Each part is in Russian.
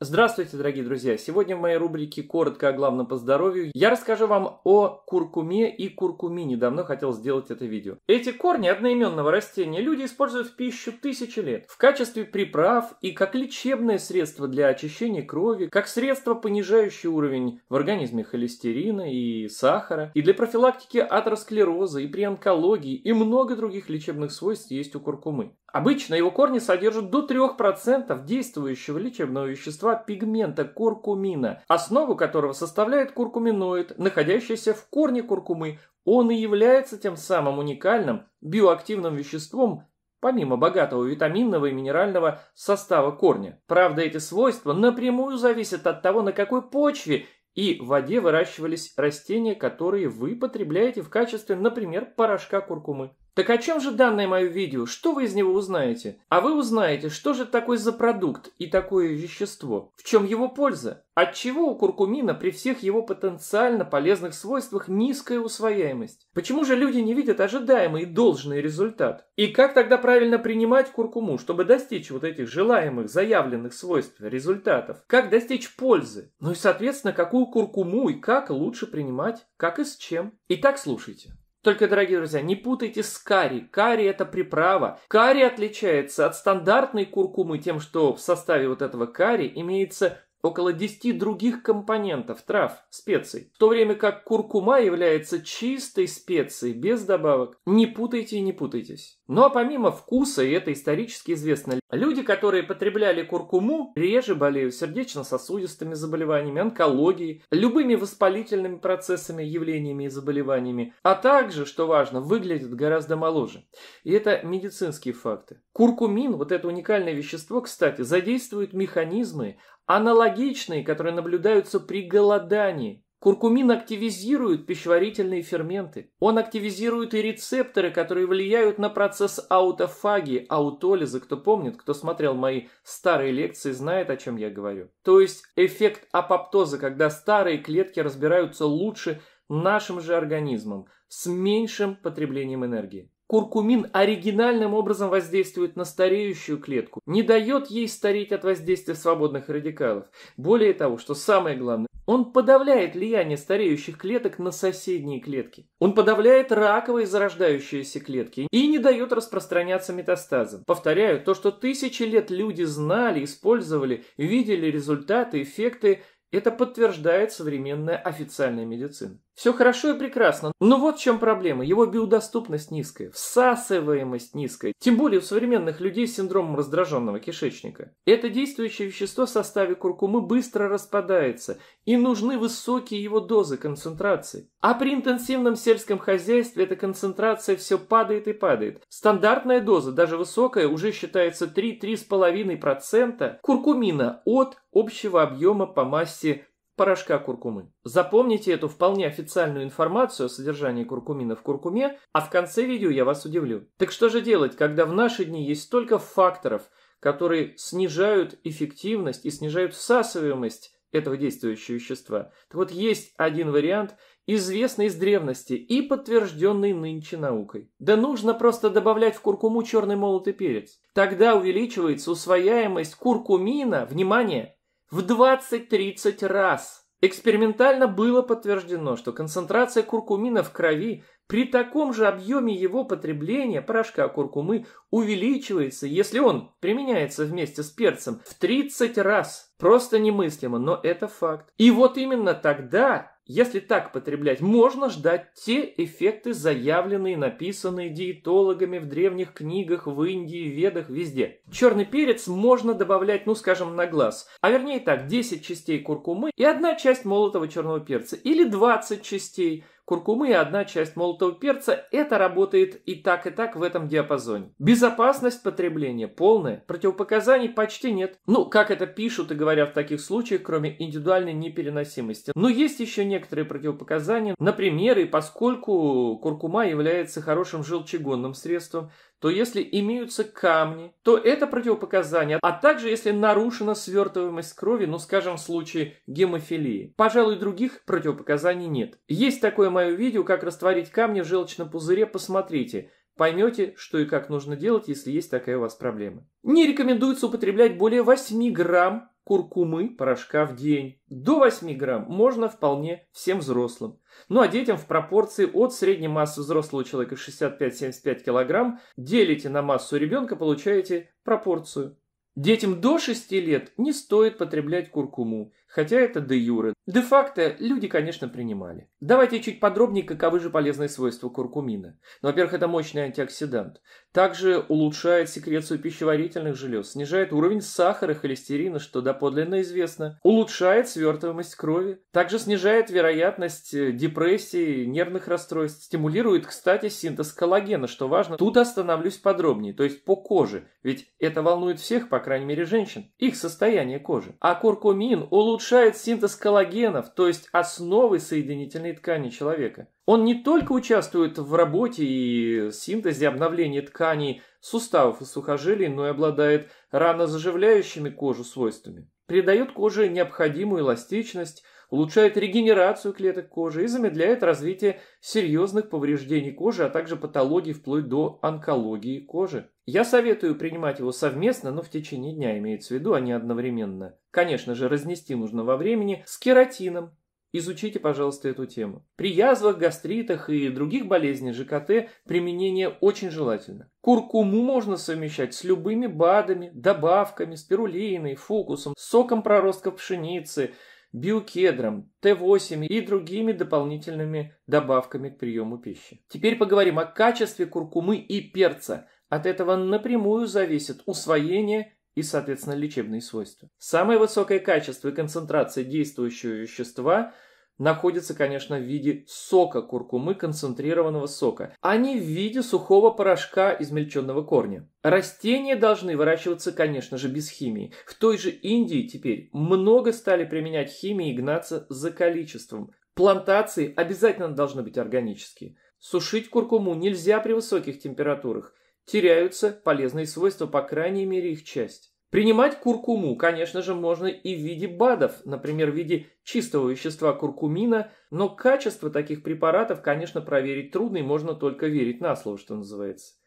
Здравствуйте, дорогие друзья! Сегодня в моей рубрике «Коротко о главном по здоровью» я расскажу вам о куркуме и куркумине. Давно хотел сделать это видео. Эти корни одноименного растения люди используют в пищу тысячи лет в качестве приправ и как лечебное средство для очищения крови, как средство, понижающее уровень в организме холестерина и сахара, и для профилактики атеросклероза, и при онкологии, и много других лечебных свойств есть у куркумы. Обычно его корни содержат до 3% действующего лечебного вещества вещества пигмента куркумина, основу которого составляет куркуминоид, находящийся в корне куркумы. Он и является тем самым уникальным биоактивным веществом, помимо богатого витаминного и минерального состава корня. Правда, эти свойства напрямую зависят от того, на какой почве и в воде выращивались растения, которые вы потребляете в качестве, например, порошка куркумы. Так о чем же данное мое видео? Что вы из него узнаете? А вы узнаете, что же такое за продукт и такое вещество? В чем его польза? от чего у куркумина при всех его потенциально полезных свойствах низкая усвояемость? Почему же люди не видят ожидаемый и должный результат? И как тогда правильно принимать куркуму, чтобы достичь вот этих желаемых, заявленных свойств, результатов? Как достичь пользы? Ну и, соответственно, какую куркуму и как лучше принимать? Как и с чем? Итак, слушайте. Только, дорогие друзья, не путайте с карри. Карри – это приправа. Карри отличается от стандартной куркумы тем, что в составе вот этого карри имеется около 10 других компонентов, трав, специй, в то время как куркума является чистой специей, без добавок. Не путайте и не путайтесь. Ну а помимо вкуса, и это исторически известно, люди, которые потребляли куркуму, реже болеют сердечно-сосудистыми заболеваниями, онкологией, любыми воспалительными процессами, явлениями и заболеваниями, а также, что важно, выглядят гораздо моложе. И это медицинские факты. Куркумин, вот это уникальное вещество, кстати, задействует механизмы, аналогичные, которые наблюдаются при голодании. Куркумин активизирует пищеварительные ферменты. Он активизирует и рецепторы, которые влияют на процесс аутофагии, аутолиза. Кто помнит, кто смотрел мои старые лекции, знает, о чем я говорю. То есть эффект апоптоза, когда старые клетки разбираются лучше нашим же организмом с меньшим потреблением энергии. Куркумин оригинальным образом воздействует на стареющую клетку, не дает ей стареть от воздействия свободных радикалов. Более того, что самое главное, он подавляет влияние стареющих клеток на соседние клетки. Он подавляет раковые зарождающиеся клетки и не дает распространяться метастазам. Повторяю, то, что тысячи лет люди знали, использовали, видели результаты, эффекты, это подтверждает современная официальная медицина. Все хорошо и прекрасно, но вот в чем проблема. Его биодоступность низкая, всасываемость низкая, тем более у современных людей с синдромом раздраженного кишечника. Это действующее вещество в составе куркумы быстро распадается, и нужны высокие его дозы концентрации. А при интенсивном сельском хозяйстве эта концентрация все падает и падает. Стандартная доза, даже высокая, уже считается 3-3,5% куркумина от общего объема по массе порошка куркумы. Запомните эту вполне официальную информацию о содержании куркумина в куркуме, а в конце видео я вас удивлю. Так что же делать, когда в наши дни есть столько факторов, которые снижают эффективность и снижают всасываемость этого действующего вещества. Так вот, есть один вариант, известный из древности и подтвержденный нынче наукой. Да нужно просто добавлять в куркуму черный молотый перец. Тогда увеличивается усвояемость куркумина, внимание, в 20-30 раз. Экспериментально было подтверждено, что концентрация куркумина в крови при таком же объеме его потребления порошка куркумы увеличивается, если он применяется вместе с перцем в 30 раз. Просто немыслимо, но это факт. И вот именно тогда если так потреблять, можно ждать те эффекты, заявленные, написанные диетологами в древних книгах, в Индии, Ведах, везде. Черный перец можно добавлять, ну скажем, на глаз. А вернее так, 10 частей куркумы и одна часть молотого черного перца. Или 20 частей куркумы и одна часть молотого перца, это работает и так, и так в этом диапазоне. Безопасность потребления полная, противопоказаний почти нет. Ну, как это пишут и говорят в таких случаях, кроме индивидуальной непереносимости. Но есть еще некоторые противопоказания. Например, и поскольку куркума является хорошим желчегонным средством, то если имеются камни, то это противопоказание, а также если нарушена свертываемость крови, ну скажем в случае гемофилии. Пожалуй, других противопоказаний нет. Есть такое мое видео, как растворить камни в желчном пузыре, посмотрите. Поймете, что и как нужно делать, если есть такая у вас проблема. Не рекомендуется употреблять более 8 грамм куркумы порошка в день. До 8 грамм можно вполне всем взрослым. Ну а детям в пропорции от средней массы взрослого человека 65-75 килограмм делите на массу ребенка, получаете пропорцию. Детям до 6 лет не стоит потреблять куркуму, хотя это де юре. Де-факто люди, конечно, принимали. Давайте чуть подробнее, каковы же полезные свойства куркумина. Ну, во-первых, это мощный антиоксидант. Также улучшает секрецию пищеварительных желез, снижает уровень сахара и холестерина, что доподлинно известно, улучшает свертываемость крови, также снижает вероятность э, депрессии, нервных расстройств, стимулирует, кстати, синтез коллагена, что важно. Тут остановлюсь подробнее, то есть по коже, ведь это волнует всех, по крайней мере женщин, их состояние кожи. А куркумин улучшает синтез коллагенов, то есть основы соединительной ткани человека. Он не только участвует в работе и синтезе обновления тканей, суставов и сухожилий, но и обладает ранозаживляющими кожу свойствами. Придает коже необходимую эластичность, улучшает регенерацию клеток кожи и замедляет развитие серьезных повреждений кожи, а также патологий вплоть до онкологии кожи. Я советую принимать его совместно, но в течение дня имеется в виду, а не одновременно. Конечно же, разнести нужно во времени с кератином, Изучите, пожалуйста, эту тему. При язвах, гастритах и других болезнях ЖКТ применение очень желательно. Куркуму можно совмещать с любыми БАДами, добавками, спирулиной, фокусом, соком проростков пшеницы, биокедром, Т8 и другими дополнительными добавками к приему пищи. Теперь поговорим о качестве куркумы и перца. От этого напрямую зависит усвоение и, соответственно, лечебные свойства. Самое высокое качество и концентрация действующего вещества находится, конечно, в виде сока куркумы, концентрированного сока, а не в виде сухого порошка измельченного корня. Растения должны выращиваться, конечно же, без химии. В той же Индии теперь много стали применять химии и гнаться за количеством. Плантации обязательно должны быть органические. Сушить куркуму нельзя при высоких температурах теряются полезные свойства, по крайней мере их часть. Принимать куркуму, конечно же, можно и в виде БАДов, например, в виде чистого вещества куркумина, но качество таких препаратов, конечно, проверить трудно и можно только верить на слово, что называется.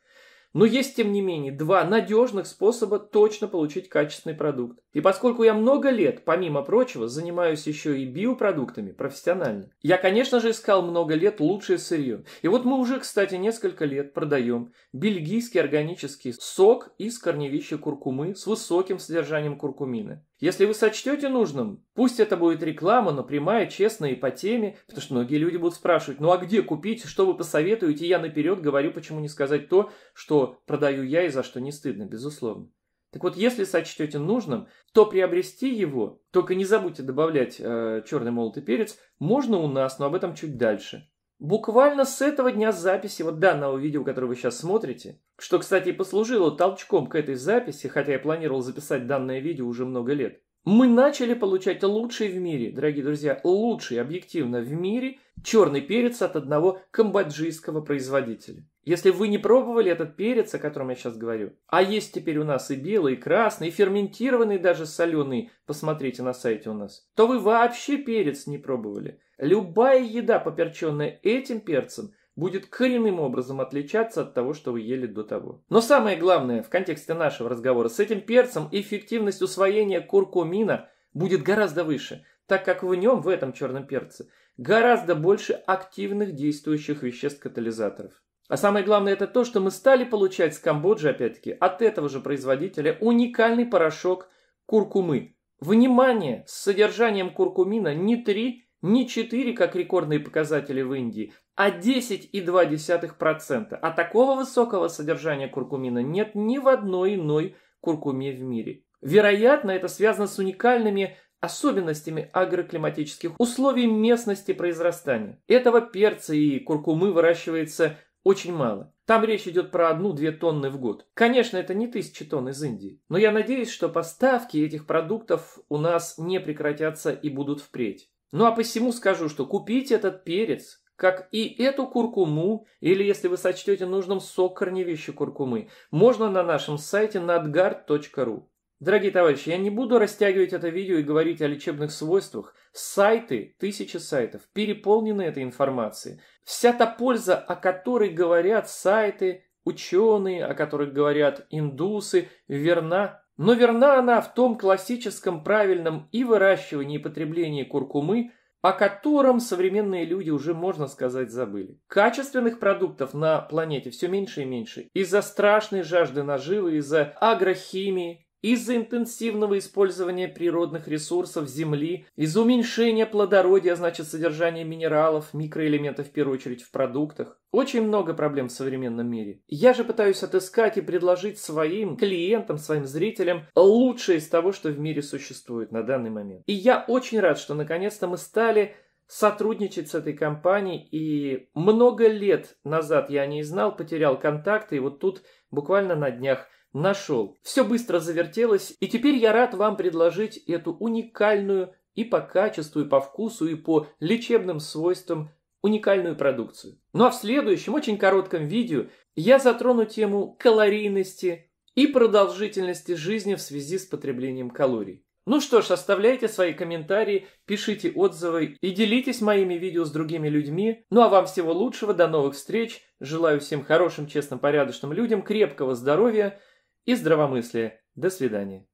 Но есть, тем не менее, два надежных способа точно получить качественный продукт. И поскольку я много лет, помимо прочего, занимаюсь еще и биопродуктами профессионально, я, конечно же, искал много лет лучшее сырье. И вот мы уже, кстати, несколько лет продаем бельгийский органический сок из корневища куркумы с высоким содержанием куркумина. Если вы сочтете нужным, пусть это будет реклама, но прямая, честная и по теме, потому что многие люди будут спрашивать, ну а где купить, что вы посоветуете, я наперед говорю, почему не сказать то, что продаю я и за что не стыдно, безусловно. Так вот, если сочтете нужным, то приобрести его, только не забудьте добавлять э, черный молотый перец, можно у нас, но об этом чуть дальше. Буквально с этого дня записи вот данного видео, которое вы сейчас смотрите, что, кстати, и послужило толчком к этой записи, хотя я планировал записать данное видео уже много лет, мы начали получать лучший в мире, дорогие друзья, лучший объективно в мире черный перец от одного камбоджийского производителя. Если вы не пробовали этот перец, о котором я сейчас говорю, а есть теперь у нас и белый, и красный, и ферментированный даже соленый, посмотрите на сайте у нас, то вы вообще перец не пробовали. Любая еда, поперченная этим перцем, будет коренным образом отличаться от того, что вы ели до того. Но самое главное в контексте нашего разговора, с этим перцем эффективность усвоения куркумина будет гораздо выше, так как в нем, в этом черном перце, гораздо больше активных действующих веществ-катализаторов. А самое главное это то, что мы стали получать с Камбоджи, опять-таки, от этого же производителя уникальный порошок куркумы. Внимание, с содержанием куркумина не 3, не 4, как рекордные показатели в Индии, а 10,2%. А такого высокого содержания куркумина нет ни в одной иной куркуме в мире. Вероятно, это связано с уникальными особенностями агроклиматических условий местности произрастания. Этого перца и куркумы выращивается очень мало. Там речь идет про одну-две тонны в год. Конечно, это не тысячи тонн из Индии. Но я надеюсь, что поставки этих продуктов у нас не прекратятся и будут впредь. Ну а посему скажу, что купить этот перец, как и эту куркуму, или, если вы сочтете нужным, сок корневища куркумы, можно на нашем сайте nadgard.ru. Дорогие товарищи, я не буду растягивать это видео и говорить о лечебных свойствах. Сайты, тысячи сайтов, переполнены этой информацией. Вся та польза, о которой говорят сайты, ученые, о которых говорят индусы, верна. Но верна она в том классическом правильном и выращивании и потреблении куркумы, о котором современные люди уже, можно сказать, забыли. Качественных продуктов на планете все меньше и меньше из-за страшной жажды наживы, из-за агрохимии, из-за интенсивного использования природных ресурсов Земли, из-за уменьшения плодородия, значит содержания минералов, микроэлементов в первую очередь в продуктах, очень много проблем в современном мире. Я же пытаюсь отыскать и предложить своим клиентам, своим зрителям лучшее из того, что в мире существует на данный момент. И я очень рад, что наконец-то мы стали сотрудничать с этой компанией, и много лет назад я не знал, потерял контакты, и вот тут буквально на днях – Нашел. Все быстро завертелось, и теперь я рад вам предложить эту уникальную и по качеству, и по вкусу, и по лечебным свойствам уникальную продукцию. Ну а в следующем, очень коротком видео я затрону тему калорийности и продолжительности жизни в связи с потреблением калорий. Ну что ж, оставляйте свои комментарии, пишите отзывы и делитесь моими видео с другими людьми. Ну а вам всего лучшего, до новых встреч. Желаю всем хорошим, честным, порядочным людям крепкого здоровья – и здравомыслия. До свидания.